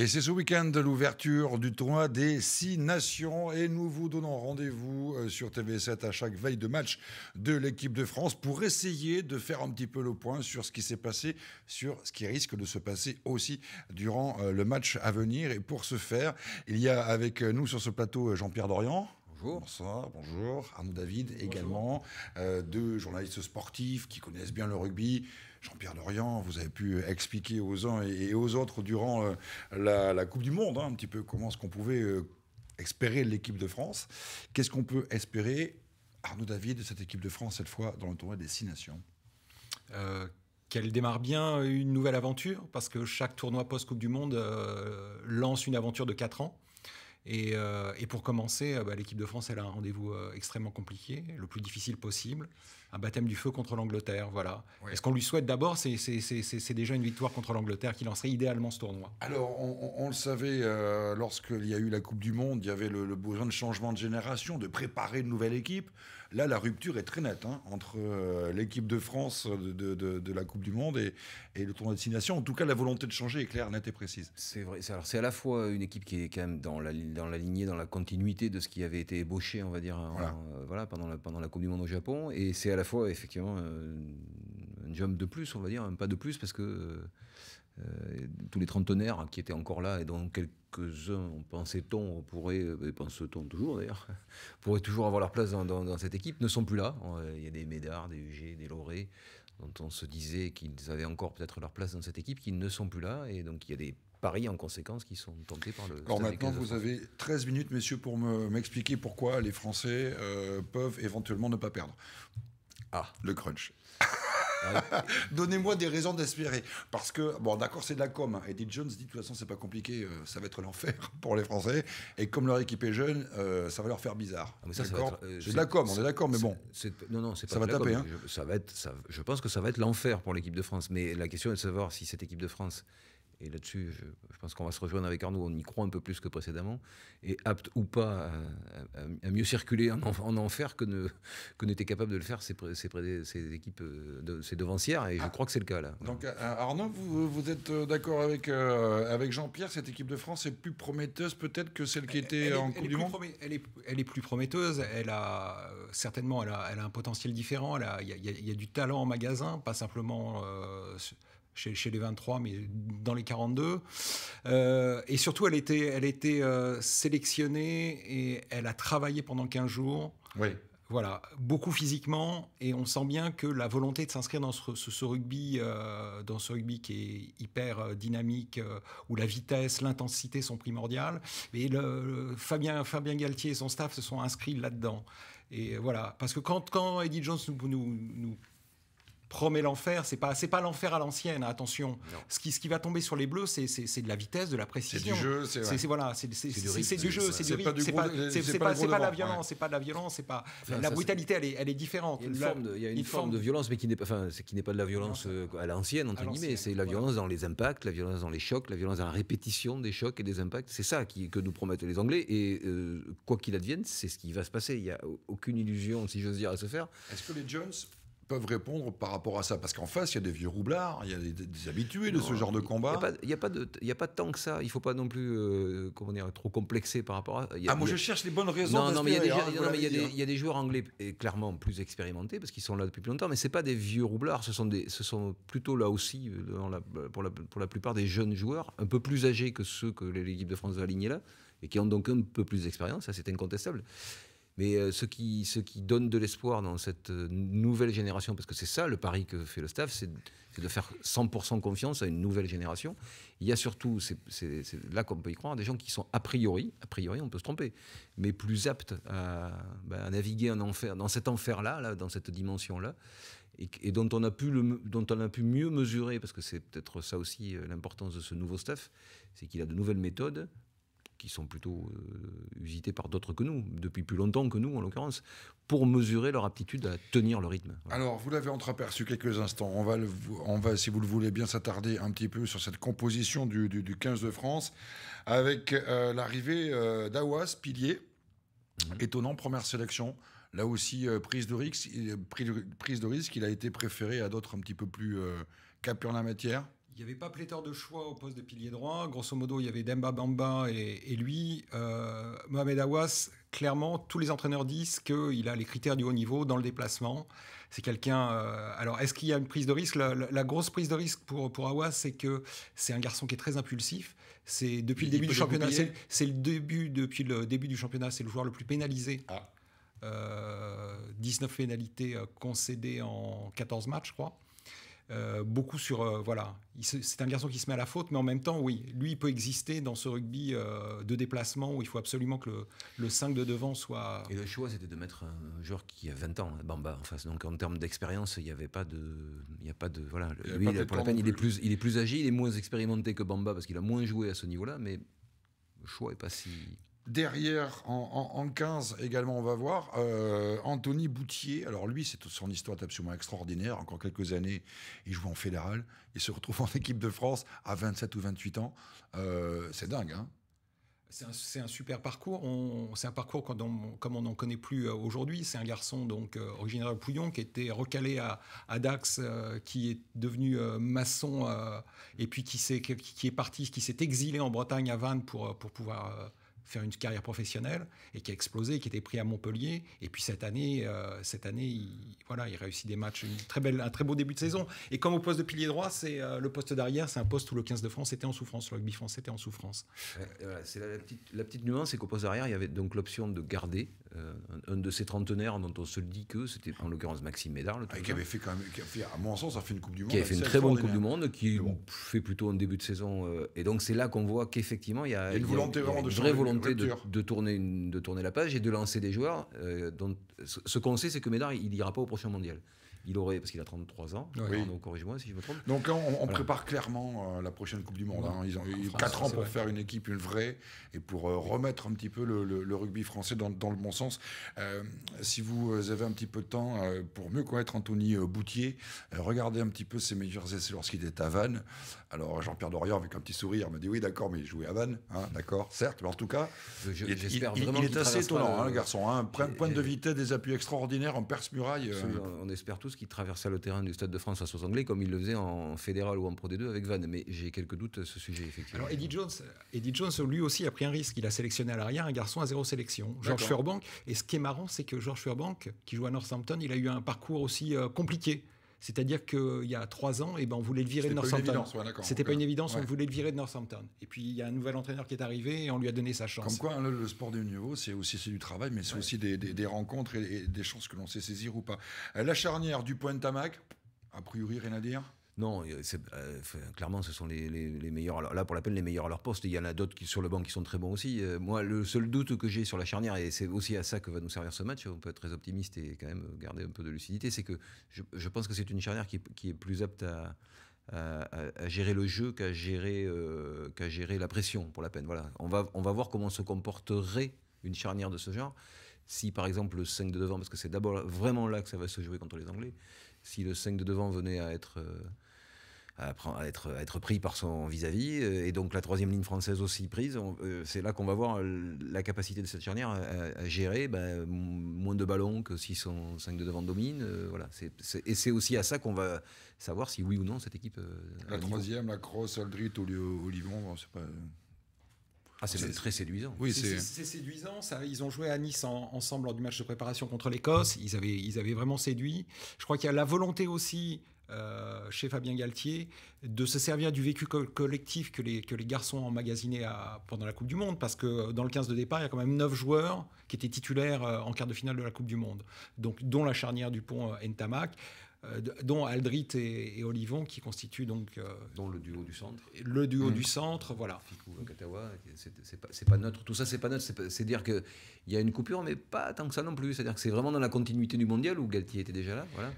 Et c'est ce week-end de l'ouverture du tournoi des six nations et nous vous donnons rendez-vous euh, sur TV7 à chaque veille de match de l'équipe de France pour essayer de faire un petit peu le point sur ce qui s'est passé, sur ce qui risque de se passer aussi durant euh, le match à venir. Et pour ce faire, il y a avec euh, nous sur ce plateau Jean-Pierre Dorian. Bonjour, bonsoir, bonjour. Arnaud David également, euh, deux journalistes sportifs qui connaissent bien le rugby. Jean-Pierre Dorian, vous avez pu expliquer aux uns et aux autres durant euh, la, Coupe du Monde hein, un petit peu comment ce qu'on pouvait euh, espérer l'équipe de France. Qu'est-ce qu'on peut espérer, Arnaud David, de cette équipe de France cette fois dans le tournoi des Six Nations qu'elle démarre bien une nouvelle aventure, parce que chaque tournoi post-Coupe du Monde lance une aventure de 4 ans. Euh, et, pour commencer, euh, bah, l'équipe de France, elle a un rendez-vous euh, extrêmement compliqué, le plus difficile possible, un baptême du feu contre l'Angleterre. Voilà. Est-ce qu'on lui souhaite d'abord C'est déjà une victoire contre l'Angleterre qui lancerait idéalement ce tournoi. Alors, on, le savait, lorsqu'il y a eu la Coupe du Monde, il y avait le, le besoin de changement de génération, de préparer une nouvelle équipe. Là, la rupture est très nette hein, entre euh, l'équipe de France de, la Coupe du Monde et, le tournoi de destination. En tout cas, la volonté de changer est claire, nette et précise. C'est vrai. Alors, c'est à la fois une équipe qui est quand même dans la, dans la lignée, dans la continuité de ce qui avait été ébauché, on va dire, voilà. pendant, la, Coupe du Monde au Japon. Et c'est à la fois, effectivement, euh, un jump de plus, on va dire, un pas de plus, parce que euh, tous les trentenaires qui étaient encore là, et dont quelques-uns, pensait-on, pourrait, euh, pense-t-on toujours d'ailleurs, pourraient toujours avoir leur place dans, cette équipe, ne sont plus là. Il y a des Médards, des UG, des Loré, dont on se disait qu'ils avaient encore peut-être leur place dans cette équipe, qui ne sont plus là, et donc il y a des paris en conséquence qui sont tentés par le. Alors maintenant, vous avez 13 minutes, messieurs, pour m'expliquer pourquoi les Français euh, peuvent éventuellement ne pas perdre. Ah. Le crunch. Donnez-moi des raisons d'espérer. Parce que, bon, d'accord, c'est de la com. Hein. Eddie Jones dit, de toute façon, c'est pas compliqué, euh, ça va être l'enfer pour les Français. Et comme leur équipe est jeune, euh, ça va leur faire bizarre. Ah, euh, c'est de la com, on est d'accord, mais bon. c'est pas Ça va taper, être, je pense que ça va être l'enfer pour l'équipe de France. Mais la question est de savoir si cette équipe de France et là-dessus, je, pense qu'on va se rejoindre avec Arnaud, on y croit un peu plus que précédemment, et apte ou pas à, mieux circuler en, en, enfer que, ne, que n'étaient capables de le faire ces, ces équipes, ces euh, devancières, et je ah. crois que c'est le cas là. Donc euh, Arnaud, vous, êtes euh, d'accord avec, avec Jean-Pierre, cette équipe de France est plus prometteuse peut-être que celle qui était en Coupe du Monde elle est, elle est, plus prometteuse, elle a certainement elle a, un potentiel différent, il y, a du talent en magasin, pas simplement chez, les 23, mais dans les 42. Euh, et surtout, elle était, elle était euh, sélectionnée et elle a travaillé pendant 15 jours. Oui. Voilà, beaucoup physiquement, et on sent bien que la volonté de s'inscrire dans ce, rugby, euh, dans ce rugby qui est hyper dynamique, où la vitesse, l'intensité sont primordiales. Et le, Fabien, Galtier et son staff se sont inscrits là-dedans. Et voilà, parce que quand, Eddie Jones nous, nous promet l'enfer. C'est pas, c'est pas l'enfer à l'ancienne. Attention. Ce qui, ce qui va tomber sur les bleus, c'est, de la vitesse, de la précision. C'est du jeu. C'est, c'est, du, jeu. C'est, du pas C'est pas, la violence. C'est pas de la violence. C'est pas la brutalité. Elle est, elle est différente. Il y a une forme de violence, mais qui n'est pas, enfin, qui n'est pas de la violence euh, à l'ancienne entre guillemets. C'est la violence dans les impacts, la violence dans les chocs, la violence dans la répétition des chocs et des impacts. C'est ça que nous promettent les Anglais. Et euh, quoi qu'il advienne, c'est ce qui va se passer. Il n'y a aucune illusion, si j'ose dire, à se faire. Est-ce que les Jones peuvent répondre par rapport à ça Parce qu'en face, il y a des vieux roublards, il y a des, habitués de ce genre de combat. Il n'y a, a, a, pas tant que ça. Il ne faut pas non plus comment dire, trop complexer par rapport à. ah, moi, je cherche les bonnes raisons. Non, non mais il y, a des joueurs anglais clairement plus expérimentés parce qu'ils sont là depuis plus longtemps, mais ce pas des vieux roublards. Ce sont, des, ce sont plutôt là aussi, dans la, pour, la, pour la plupart, des jeunes joueurs un peu plus âgés que ceux que l'équipe de France a alignés là et qui ont donc un peu plus d'expérience. Ça, c'est incontestable. Mais euh, ce, qui, ce qui donne de l'espoir dans cette euh, nouvelle génération, parce que c'est ça le pari que fait le staff, c'est de faire 100% confiance à une nouvelle génération. Il y a surtout, c'est là qu'on peut y croire, des gens qui sont a priori, a priori on peut se tromper, mais plus aptes à, ben, naviguer en enfer, dans cet enfer-là, là, dans cette dimension-là, et, et, dont, on a pu le, dont on a pu mieux mesurer, parce que c'est peut-être ça aussi euh, l'importance de ce nouveau staff, c'est qu'il a de nouvelles méthodes, qui sont plutôt euh, usités par d'autres que nous, depuis plus longtemps que nous en l'occurrence, pour mesurer leur aptitude à tenir le rythme. Alors, vous l'avez entreaperçu quelques instants. On va, va, si vous le voulez bien, s'attarder un petit peu sur cette composition du, 15 de France, avec euh, l'arrivée euh, d'Awas, pilier. Mhm. Étonnant, première sélection. Là aussi, prise, de risque, prise de risque, il a été préféré à d'autres un petit peu plus capés en la matière. Il n'y avait pas pléthore de choix au poste de pilier droit. Grosso modo, il y avait Demba Bamba et, lui. Euh, Mohamed Awas, clairement, tous les entraîneurs disent qu'il a les critères du haut niveau dans le déplacement. C'est quelqu'un. Euh, alors, est-ce qu'il y a une prise de risque la, grosse prise de risque pour, pour Awas, c'est que c'est un garçon qui est très impulsif. C'est depuis le début du championnat. C'est le début depuis le début du championnat. C'est le joueur le plus pénalisé. 19 ah. euh, pénalités concédées en 14 matchs, je crois. Euh, beaucoup sur euh, voilà. C'est un garçon qui se met à la faute, mais en même temps, oui, lui, il peut exister dans ce rugby euh, de déplacement où il faut absolument que le, 5 de devant soit. Et le choix, c'était de mettre un joueur qui a 20 ans, hein, Bamba, en face. Donc en termes d'expérience, il n'y avait pas de, il a pas de voilà. lui, pour la peine, il est plus, il est plus agile il est moins expérimenté que Bamba parce qu'il a moins joué à ce niveau-là, mais le choix est pas si. Derrière, en, en, 15 également, on va voir euh, Anthony Boutier. Alors lui, c'est son histoire est absolument extraordinaire. Encore quelques années, il joue en fédéral. Il se retrouve en équipe de France à 27 ou 28 ans. Euh, c'est dingue, hein. c'est un, super parcours. C'est un parcours comme on n'en connaît plus euh, aujourd'hui. C'est un garçon donc originaire de Pouillon qui était recalé à, Dax, qui est devenu maçon et puis qui, est, parti, qui s'est exilé en Bretagne à Vannes pour pouvoir faire une carrière professionnelle et qui a explosé, qui était pris à Montpellier. Et puis cette année, euh, cette année, il, voilà, il réussit des matchs, une très belle, un très beau début de saison. Et comme au poste de pilier droit, c'est euh, le poste d'arrière, c'est un poste où le 15 de France était en souffrance, le rugby France était en souffrance. Euh, la, petite, la, petite, nuance, c'est qu'au poste d'arrière, il y avait donc l'option de garder euh, un, de ces trentenaires dont on se dit que c'était en l'occurrence Maxime Médard. Le ah, qui avait fait quand même, à mon sens, a fait une Coupe du Monde. Qui a fait une très bonne Coupe du Monde, qui fait plutôt un début de saison. Euh, et donc c'est là qu'on voit qu'effectivement il y a une, vraie volonté de, tourner de tourner la page et de lancer des joueurs. Euh, ce qu'on sait, c'est que Médard, il n'ira pas au prochain mondial il aurait, parce qu'il a 33 ans, oui. moi si je me trompe. Donc on, prépare clairement euh, la prochaine Coupe du Monde. Hein. Ils ont eu 4 ans pour faire une équipe, une vraie, et pour euh, remettre un petit peu le, rugby français dans, le bon sens. Euh, si vous avez un petit peu de temps pour mieux connaître Anthony Boutier, regardez un petit peu ses meilleurs essais lorsqu'il était à Vannes. Alors Jean-Pierre Dorian, avec un petit sourire, me dit oui, d'accord, mais il jouait à Vannes, hein, d'accord, certes, mais en tout cas, il, est assez étonnant, le hein, garçon. Un point, de vitesse, des appuis extraordinaires en perce-muraille. On espère tous qui traversait le terrain du Stade de France à aux Anglais comme il le faisait en fédéral ou en Pro D2 avec Van. Mais j'ai quelques doutes à ce sujet, effectivement. Alors, Eddie Jones, Eddie Jones, lui aussi, a pris un risque. Il a sélectionné à l'arrière un garçon à zéro sélection, George Furbank. Et ce qui est marrant, c'est que George Furbank, qui joue à Northampton, il a eu un parcours aussi euh, compliqué. C'est-à-dire qu'il euh, y a trois ans, et eh ben, on voulait le virer de Northampton. C'était pas une évidence, on voulait le virer de Northampton. Et puis il y a un nouvel entraîneur qui est arrivé et on lui a donné sa chance. Comme quoi, hein, le, sport du niveau, c'est aussi du travail, mais c'est aussi des, rencontres et, des chances que l'on sait saisir ou pas. Euh, la charnière du point de Tamac, a priori rien à dire non, euh, clairement, ce sont les, meilleurs. Là, pour la peine, les meilleurs à leur poste. Il y en a d'autres qui, sur le banc qui sont très bons aussi. Euh, moi, le seul doute que j'ai sur la charnière, et c'est aussi à ça que va nous servir ce match, on peut être très optimiste et quand même garder un peu de lucidité, c'est que je, pense que c'est une charnière qui, est plus apte à, gérer le jeu qu'à gérer, euh, gérer la pression, pour la peine. Voilà. On, va, on va voir comment se comporterait une charnière de ce genre si par exemple le 5 de devant, parce que c'est d'abord vraiment là que ça va se jouer contre les Anglais, si le 5 de devant venait à être, euh, à, être, être pris par son vis-à-vis, euh, et donc la troisième ligne française aussi prise, euh, c'est là qu'on va voir la capacité de cette charnière à, gérer ben, moins de ballons que si son 5 de devant domine. voilà. et c'est aussi à ça qu'on va savoir si oui ou non cette équipe. la troisième, la Cross, Aldrit, Olivon, c'est pas. Ah, c'est très séduisant. Oui, c'est séduisant. ils ont joué à Nice ensemble lors du match de préparation contre l'Écosse. Ils avaient, vraiment séduit. Je crois qu'il y a la volonté aussi euh, chez Fabien Galtier de se servir du vécu collectif que les, garçons ont emmagasiné pendant la Coupe du Monde. Parce que dans le 15 de départ, il y a quand même 9 joueurs qui étaient titulaires euh, en quart de finale de la Coupe du Monde, donc, dont la charnière du pont euh, Ntamak. Euh, dont Aldrit et, Olivon, qui constituent donc. Euh, dont le duo du centre. Le duo mmh. du centre, voilà. Ficou, Katawa, c'est pas, pas, neutre. Tout ça, c'est pas neutre. C'est dire qu'il y a une coupure, mais pas tant que ça non plus. C'est-à-dire que c'est vraiment dans la continuité du mondial où Galtier était déjà là. Voilà.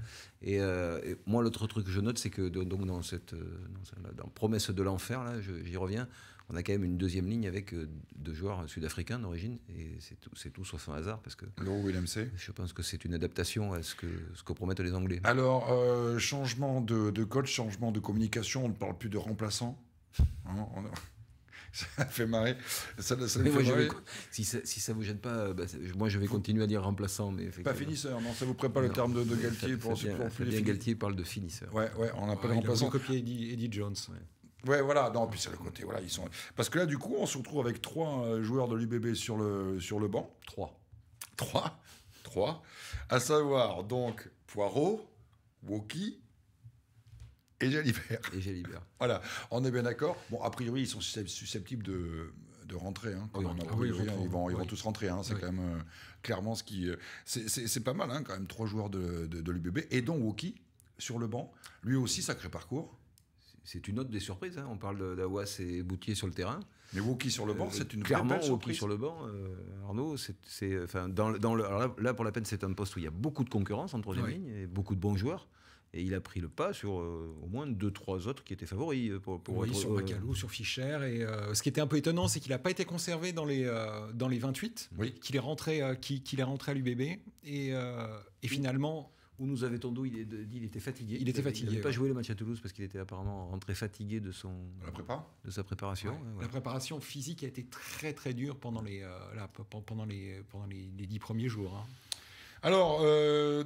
Et, euh, moi, l'autre truc que je note, c'est que donc, dans cette Promesse de l'enfer, là, j'y reviens, on a quand même une deuxième ligne avec euh, deux joueurs sud-africains d'origine, et c'est tout, tout, sauf un hasard, parce que... Je pense que c'est une adaptation à ce que, ce promettent les Anglais. Alors, euh, changement de, de, coach, changement de communication, on ne parle plus de remplaçant. Hein, ça fait marrer. Ça, si, ça, si vous gêne pas, bah, moi je vais continuer à dire remplaçant. Mais pas finisseur, non, ça vous prépare pas le terme de, Galtier pour, Galtier parle de finisseur. Ouais, ouais, on pas de remplaçant. Il a copié Eddie, Jones. Ouais, voilà. Non, puis c'est le côté. Voilà, ils sont. Parce que là, du coup, on se retrouve avec trois euh, joueurs de l'UBB sur le, sur le banc. Trois. Trois. Trois. À savoir, donc, Poirot, Woki et Jalibert. Et Jalibert. voilà. On est bien d'accord. Bon, a priori, ils sont susceptibles de, de rentrer. Hein, on a ah hein, ils, vont, ils vont, tous rentrer. Hein. c'est quand même euh, clairement ce qui. Euh, c'est pas mal, hein, quand même, trois joueurs de, de, de l'UBB et donc Woki sur le banc. Lui aussi, sacré parcours c'est une autre des surprises. Hein. On parle d'Awas et Boutier sur le terrain. Mais Wookie sur le banc, euh, c'est une clairement belle surprise. sur le banc, euh, Arnaud. C'est, dans, dans le, là, pour la peine, c'est un poste où il y a beaucoup de concurrence en troisième ligne et beaucoup de bons joueurs. Et il a pris le pas sur euh, au moins deux, trois autres qui étaient favoris pour, pour oui, sur Macalou, sur Fischer. Et ce qui était un peu étonnant, c'est qu'il n'a pas été conservé dans les, dans les 28, oui. qu'il est rentré, qu'il, est rentré à l'UBB. Et, et finalement où nous avait-on dit il était fatigué. Il était fatigué. Il n'avait pas joué le match à Toulouse parce qu'il était apparemment rentré fatigué de son de sa préparation. La préparation physique a été très très dure pendant les euh, pendant les pendant les, dix premiers jours. Hein. Alors. Euh,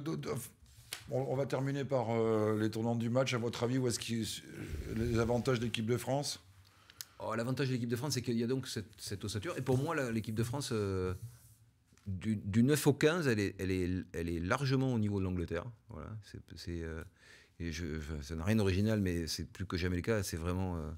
on, va terminer par euh, les tournants du match. À votre avis, où est-ce que les avantages de l'équipe de France oh, L'avantage de l'équipe de France, c'est qu'il y a donc cette, cette ossature. Et pour moi, l'équipe de France du, 9 au 15, elle est, largement au niveau de l'Angleterre. Voilà, c'est, euh, ça n'a rien d'original, mais c'est plus que jamais le cas. C'est vraiment. Euh,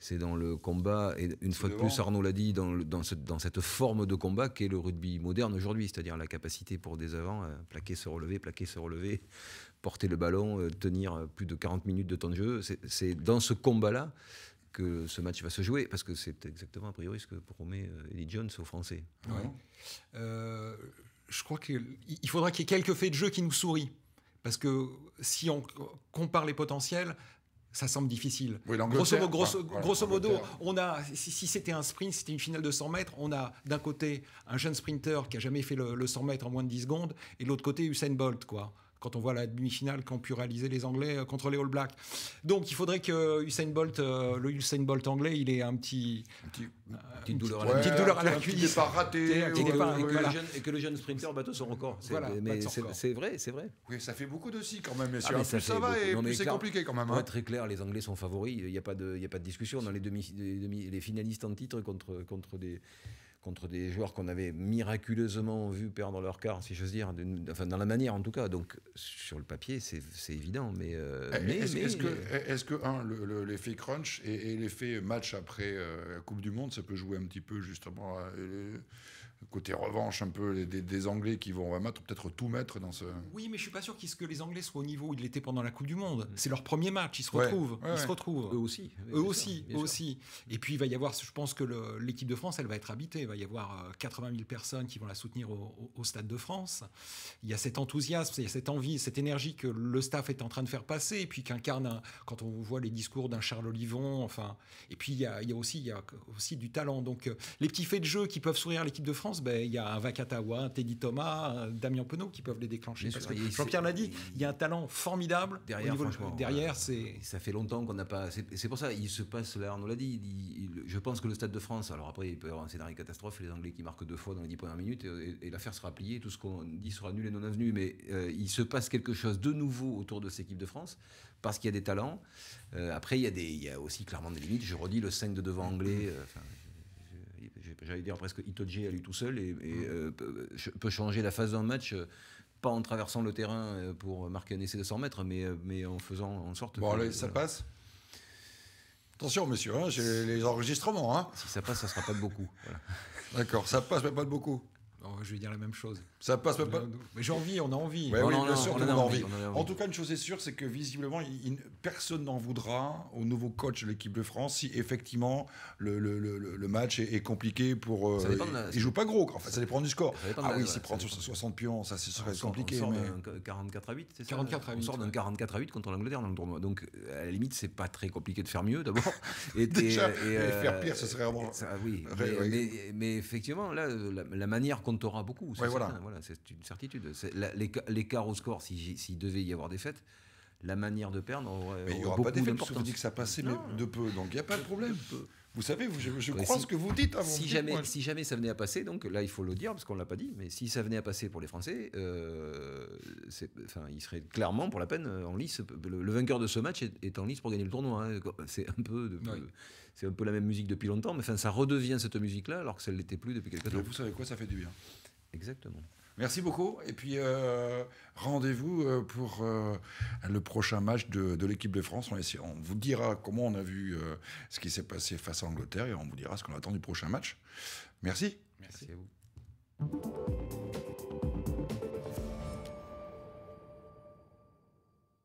c'est dans le combat, et une fois de plus, Arnaud l'a dit, dans, cette forme de combat qu'est le rugby moderne aujourd'hui, c'est-à-dire la capacité pour des avants, euh, plaquer, se relever, plaquer, se relever, porter le ballon, tenir plus de 40 minutes de temps de jeu. C'est dans ce combat-là que ce match va se jouer, parce que c'est exactement a priori ce que promet euh, Eddie Jones aux Français. Euh, je crois qu'il faudra qu'il y ait quelques faits de jeu qui nous sourient. Parce que si on compare les potentiels, ça semble difficile. Oui, grosso, grosso, grosso modo, on a, si, c'était un sprint, c'était une finale de 100 mètres, on a d'un côté un jeune sprinter qui a jamais fait le, 100 mètres en moins de 10 secondes, et de l'autre côté Usain Bolt, quoi quand on voit la demi-finale qu'ont pu réaliser les Anglais euh, contre les All Blacks. Donc il faudrait que Usain Bolt, euh, le Usain Bolt anglais, il ait un petit, une euh, petite douleur à la, douleur cuisse. raté. et, que le jeune sprinter batte son record. C'est vrai, c'est vrai. Oui, ça fait beaucoup de quand même, messieurs. Ah, ça, va et c'est compliqué quand même. Hein. très clair, les Anglais sont favoris. Il n'y a, pas de, a pas de discussion. Dans les, demi, les, les finalistes en titre contre, contre des contre des joueurs qu'on avait miraculeusement vu perdre leur quart, si j'ose dire, enfin, dans la manière en tout cas. Donc sur le papier, c'est évident, euh, eh, mais... est-ce que, euh, eh, un, l'effet crunch et, l'effet match après la euh, Coupe du Monde, ça peut jouer un petit peu justement côté revanche un peu des, Anglais qui vont peut-être tout mettre dans ce. Oui, mais je suis pas sûr qu'est-ce que les Anglais soient au niveau où ils l'étaient pendant la Coupe du Monde. C'est leur premier match, ils se retrouvent, ils se retrouvent. Eux aussi. Eux aussi, eux aussi. Et puis il va y avoir, je pense que l'équipe de France, elle va être habitée. Il va y avoir 80 euh, 000 personnes qui vont la soutenir au, Stade de France. Il y a cet enthousiasme, il y a cette envie, cette énergie que le staff est en train de faire passer, et puis qu'incarne quand on voit les discours d'un Charles Olivon, enfin. Et puis il y a, il y a aussi, il y a aussi du talent. Donc euh, les petits faits de jeu qui peuvent sourire l'équipe de France ben, il y a un Vakatawa, Teddy Thomas, un Damien Penaud qui peuvent les déclencher. Jean-Pierre l'a dit, il y a un talent formidable. Derrière, derrière c'est. Ça fait longtemps qu'on n'a pas. C'est pour ça, il se passe, là, on l'a dit, je pense que le Stade de France, alors après, il peut y avoir un scénario catastrophe, les Anglais qui marquent deux fois dans les dix premières minutes, et, l'affaire sera pliée, tout ce qu'on dit sera nul et non avenu. Mais euh, il se passe quelque chose de nouveau autour de cette équipe de France, parce qu'il y a des talents. Euh, après, il y, a aussi clairement des limites. Je redis le 5 de devant anglais. Euh, j'allais dire presque Itoji à lui tout seul, et, euh, peut changer la phase d'un match euh, pas en traversant le terrain euh, pour marquer un essai de 100 mètres, mais, mais en faisant en sorte. Bon, allez, ça passe Attention, monsieur, hein, j'ai les enregistrements. Hein. Si ça passe, ça sera pas de beaucoup. D'accord, ça passe, mais pas de beaucoup. Oh, je vais dire la même chose. Ça passe pas. Mais j'ai envie, on a envie. bien sûr, on, a envie. En tout cas, une chose est sûre, c'est que visiblement, personne n'en voudra au nouveau coach de l'équipe de France si effectivement le, le, le, match est, compliqué pour. Euh, la... il, joue pas gros, ça dépend du score. ah oui, s'il prend prend 60 pions, ça serait ah, compliqué. On mais... 44 à 8, c'est ça 44 à 8. On sort d'un 44 à 8 contre l'Angleterre le Donc, à la limite, c'est pas très compliqué de faire mieux d'abord. et, Déjà, faire euh, pire, ce serait vraiment. oui, mais, effectivement, là, la manière qu'on comptera beaucoup. voilà. voilà c'est une certitude. L'écart au score, s'il si devait y avoir des fêtes, la manière de perdre aurait. Mais il n'y aura pas d'effet, parce vous dit que ça passait mais de peu. Donc il n'y a pas de problème. Vous savez, je, crois ce que vous dites Si, jamais, si jamais ça venait à passer, donc là, il faut le dire, parce qu'on ne l'a pas dit, mais si ça venait à passer pour les Français, euh, enfin, il serait clairement, pour la peine, euh, en lice. Le, vainqueur de ce match est, en lice pour gagner le tournoi. Hein. C'est un peu... C'est un peu la même musique depuis longtemps, mais enfin, ça redevient cette musique-là, alors que ça ne l'était plus depuis quelques temps. Vous savez quoi, ça fait du bien. Exactement. Merci beaucoup. Et puis, euh, rendez-vous euh, pour euh, le prochain match de, l'équipe de France. On, vous dira comment on a vu ce qui s'est passé face à Angleterre et on vous dira ce qu'on attend du prochain match. Merci, Merci à vous.